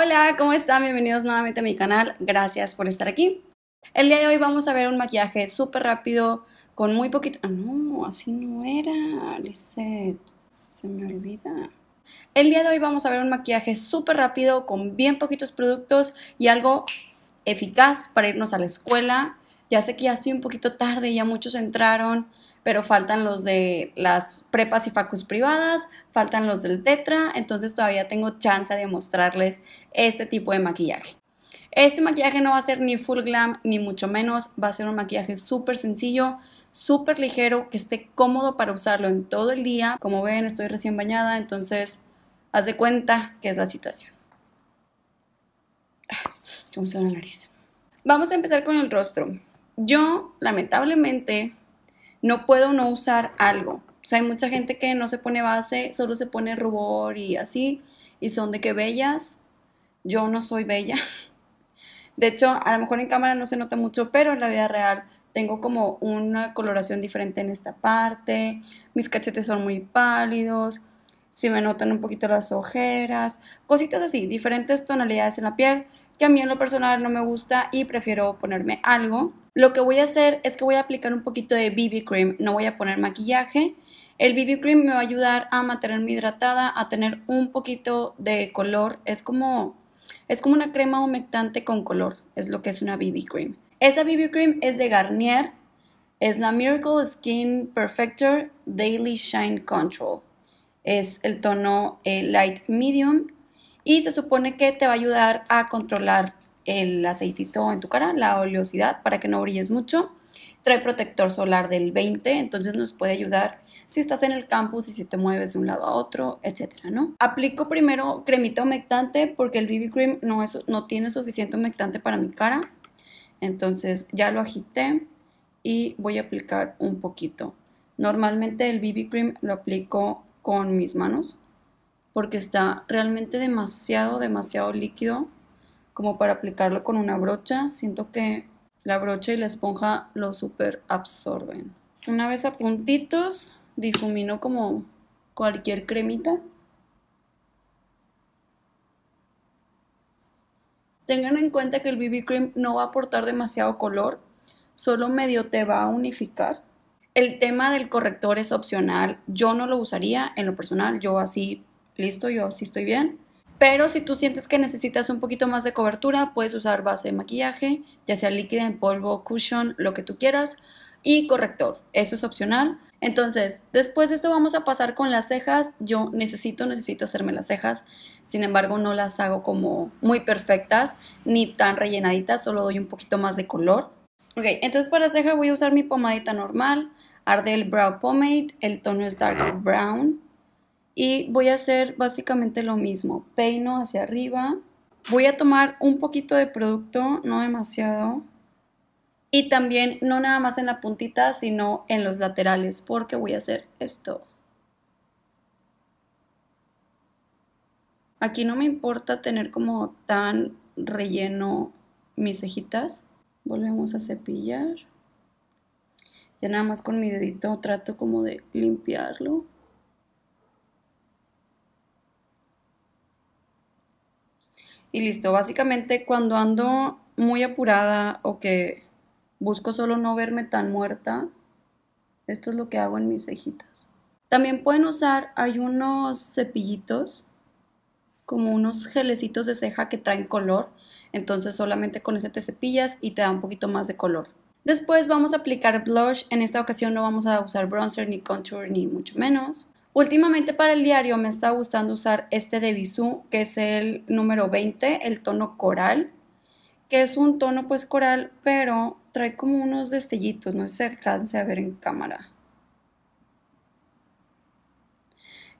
Hola, ¿cómo están? Bienvenidos nuevamente a mi canal. Gracias por estar aquí. El día de hoy vamos a ver un maquillaje súper rápido, con muy poquito... Ah, no, así no era, Lisette. Se me olvida. El día de hoy vamos a ver un maquillaje súper rápido, con bien poquitos productos y algo eficaz para irnos a la escuela. Ya sé que ya estoy un poquito tarde, y ya muchos entraron, pero faltan los de las prepas y facus privadas, faltan los del tetra, entonces todavía tengo chance de mostrarles este tipo de maquillaje. Este maquillaje no va a ser ni full glam, ni mucho menos, va a ser un maquillaje súper sencillo, súper ligero, que esté cómodo para usarlo en todo el día. Como ven, estoy recién bañada, entonces haz de cuenta que es la situación. Ah, la nariz. Vamos a empezar con el rostro. Yo, lamentablemente, no puedo no usar algo. O sea, hay mucha gente que no se pone base, solo se pone rubor y así, y son de que bellas. Yo no soy bella. De hecho, a lo mejor en cámara no se nota mucho, pero en la vida real tengo como una coloración diferente en esta parte. Mis cachetes son muy pálidos. si me notan un poquito las ojeras. Cositas así, diferentes tonalidades en la piel que a mí en lo personal no me gusta y prefiero ponerme algo. Lo que voy a hacer es que voy a aplicar un poquito de BB cream, no voy a poner maquillaje. El BB cream me va a ayudar a mantenerme hidratada, a tener un poquito de color. Es como, es como una crema humectante con color, es lo que es una BB cream. Esa BB cream es de Garnier, es la Miracle Skin Perfector Daily Shine Control. Es el tono eh, light medium y se supone que te va a ayudar a controlar el aceitito en tu cara, la oleosidad, para que no brilles mucho. Trae protector solar del 20, entonces nos puede ayudar si estás en el campus y si te mueves de un lado a otro, etcétera, ¿no? Aplico primero cremito humectante porque el BB cream no, no tiene suficiente humectante para mi cara. Entonces ya lo agité y voy a aplicar un poquito. Normalmente el BB cream lo aplico con mis manos porque está realmente demasiado, demasiado líquido como para aplicarlo con una brocha. Siento que la brocha y la esponja lo super absorben. Una vez a puntitos, difumino como cualquier cremita. Tengan en cuenta que el BB Cream no va a aportar demasiado color, solo medio te va a unificar. El tema del corrector es opcional, yo no lo usaría en lo personal, yo así listo, yo sí estoy bien. Pero si tú sientes que necesitas un poquito más de cobertura, puedes usar base de maquillaje, ya sea líquida, en polvo, cushion, lo que tú quieras, y corrector. Eso es opcional. Entonces, después de esto vamos a pasar con las cejas. Yo necesito, necesito hacerme las cejas. Sin embargo, no las hago como muy perfectas ni tan rellenaditas, solo doy un poquito más de color. Ok, entonces para ceja voy a usar mi pomadita normal, Ardell Brow Pomade, el tono es Dark Brown, y voy a hacer básicamente lo mismo, peino hacia arriba, voy a tomar un poquito de producto, no demasiado, y también no nada más en la puntita, sino en los laterales, porque voy a hacer esto. Aquí no me importa tener como tan relleno mis cejitas. Volvemos a cepillar. Ya nada más con mi dedito trato como de limpiarlo. Y listo, básicamente cuando ando muy apurada o que busco solo no verme tan muerta, esto es lo que hago en mis cejitas. También pueden usar, hay unos cepillitos, como unos gelecitos de ceja que traen color, entonces solamente con ese te cepillas y te da un poquito más de color. Después vamos a aplicar blush, en esta ocasión no vamos a usar bronzer ni contour ni mucho menos. Últimamente para el diario me está gustando usar este de Bisú, que es el número 20, el tono coral, que es un tono pues coral, pero trae como unos destellitos, no se alcance a ver en cámara.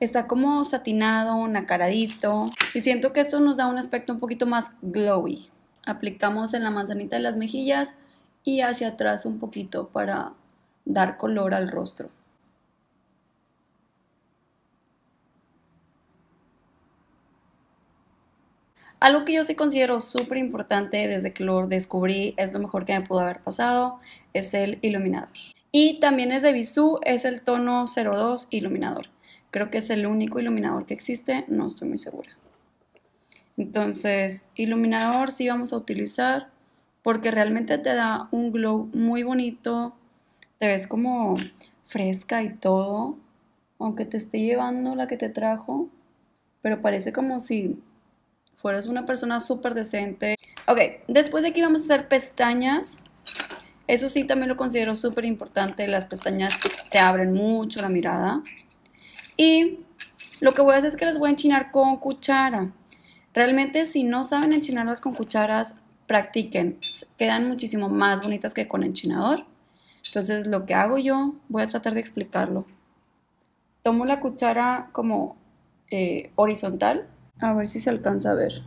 Está como satinado, nacaradito, y siento que esto nos da un aspecto un poquito más glowy. Aplicamos en la manzanita de las mejillas y hacia atrás un poquito para dar color al rostro. Algo que yo sí considero súper importante desde que lo descubrí, es lo mejor que me pudo haber pasado, es el iluminador. Y también es de Bisú, es el tono 02 iluminador. Creo que es el único iluminador que existe, no estoy muy segura. Entonces, iluminador sí vamos a utilizar porque realmente te da un glow muy bonito, te ves como fresca y todo, aunque te esté llevando la que te trajo, pero parece como si es una persona súper decente. Ok, después de aquí vamos a hacer pestañas. Eso sí, también lo considero súper importante. Las pestañas te abren mucho la mirada. Y lo que voy a hacer es que las voy a enchinar con cuchara. Realmente si no saben enchinarlas con cucharas, practiquen. Quedan muchísimo más bonitas que con enchinador. Entonces lo que hago yo, voy a tratar de explicarlo. Tomo la cuchara como eh, horizontal a ver si se alcanza a ver.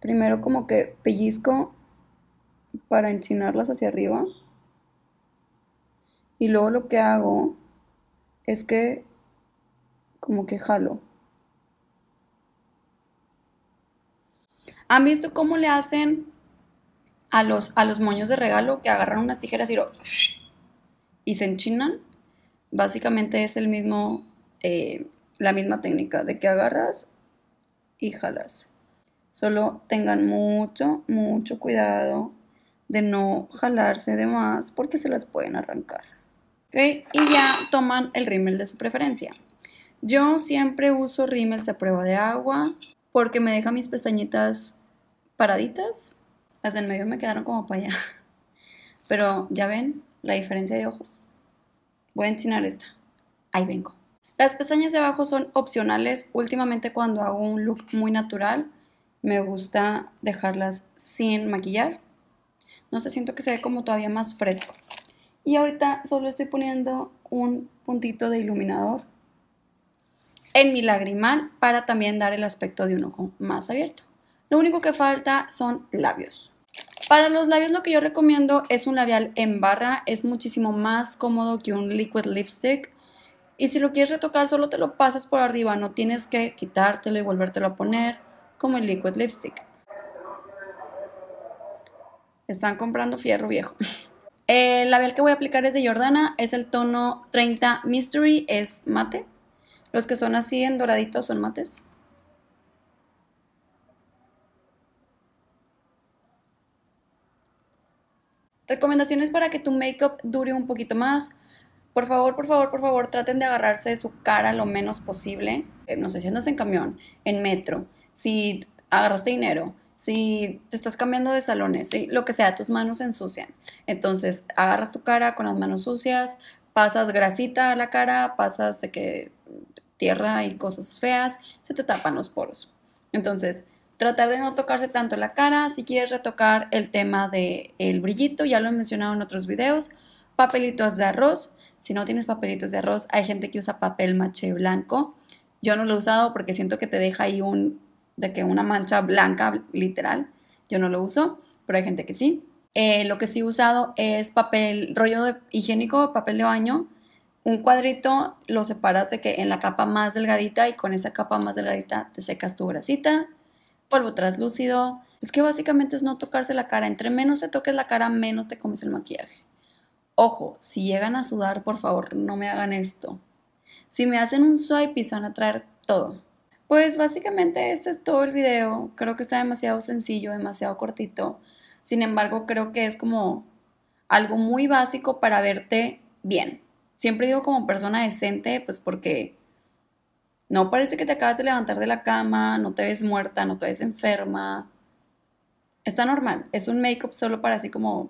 Primero como que pellizco para enchinarlas hacia arriba. Y luego lo que hago es que como que jalo. ¿Han visto cómo le hacen a los, a los moños de regalo que agarran unas tijeras y, y se enchinan? Básicamente es el mismo, eh, la misma técnica de que agarras y jalarse. Solo tengan mucho, mucho cuidado de no jalarse de más porque se las pueden arrancar. Y ya toman el rímel de su preferencia. Yo siempre uso rímel de prueba de agua porque me deja mis pestañitas paraditas. Las del medio me quedaron como para allá. Pero ya ven la diferencia de ojos. Voy a enchinar esta. Ahí vengo. Las pestañas de abajo son opcionales. Últimamente cuando hago un look muy natural, me gusta dejarlas sin maquillar. No sé, siento que se ve como todavía más fresco. Y ahorita solo estoy poniendo un puntito de iluminador en mi lagrimal para también dar el aspecto de un ojo más abierto. Lo único que falta son labios. Para los labios lo que yo recomiendo es un labial en barra, es muchísimo más cómodo que un liquid lipstick. Y si lo quieres retocar, solo te lo pasas por arriba, no tienes que quitártelo y volvértelo a poner como el liquid lipstick. Están comprando fierro viejo. El labial que voy a aplicar es de Jordana, es el tono 30 Mystery, es mate. Los que son así en doraditos son mates. Recomendaciones para que tu makeup dure un poquito más por favor, por favor, por favor, traten de agarrarse de su cara lo menos posible. Eh, no sé si andas en camión, en metro, si agarraste dinero, si te estás cambiando de salones, ¿sí? Eh, lo que sea, tus manos se ensucian. Entonces, agarras tu cara con las manos sucias, pasas grasita a la cara, pasas de que tierra y cosas feas, se te tapan los poros. Entonces, tratar de no tocarse tanto la cara, si quieres retocar el tema del el brillito, ya lo he mencionado en otros videos, papelitos de arroz. Si no tienes papelitos de arroz, hay gente que usa papel maché blanco. Yo no lo he usado porque siento que te deja ahí un, de que una mancha blanca, literal. Yo no lo uso, pero hay gente que sí. Eh, lo que sí he usado es papel, rollo de, higiénico, papel de baño. Un cuadrito lo separas de que en la capa más delgadita y con esa capa más delgadita te secas tu grasita, polvo translúcido. Es que básicamente es no tocarse la cara. Entre menos te toques la cara, menos te comes el maquillaje. Ojo, si llegan a sudar, por favor, no me hagan esto. Si me hacen un swipe y se van a traer todo. Pues básicamente este es todo el video. Creo que está demasiado sencillo, demasiado cortito. Sin embargo, creo que es como algo muy básico para verte bien. Siempre digo como persona decente, pues porque no parece que te acabas de levantar de la cama, no te ves muerta, no te ves enferma. Está normal, es un make-up solo para así como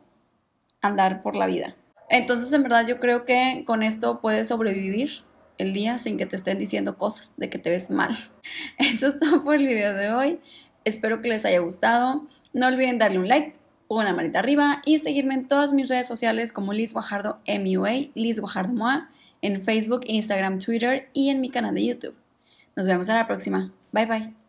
andar por la vida. Entonces, en verdad, yo creo que con esto puedes sobrevivir el día sin que te estén diciendo cosas de que te ves mal. Eso es todo por el video de hoy. Espero que les haya gustado. No olviden darle un like, una manita arriba y seguirme en todas mis redes sociales como Liz Guajardo MUA, Liz Guajardo MOA, en Facebook, Instagram, Twitter y en mi canal de YouTube. Nos vemos en la próxima. Bye bye.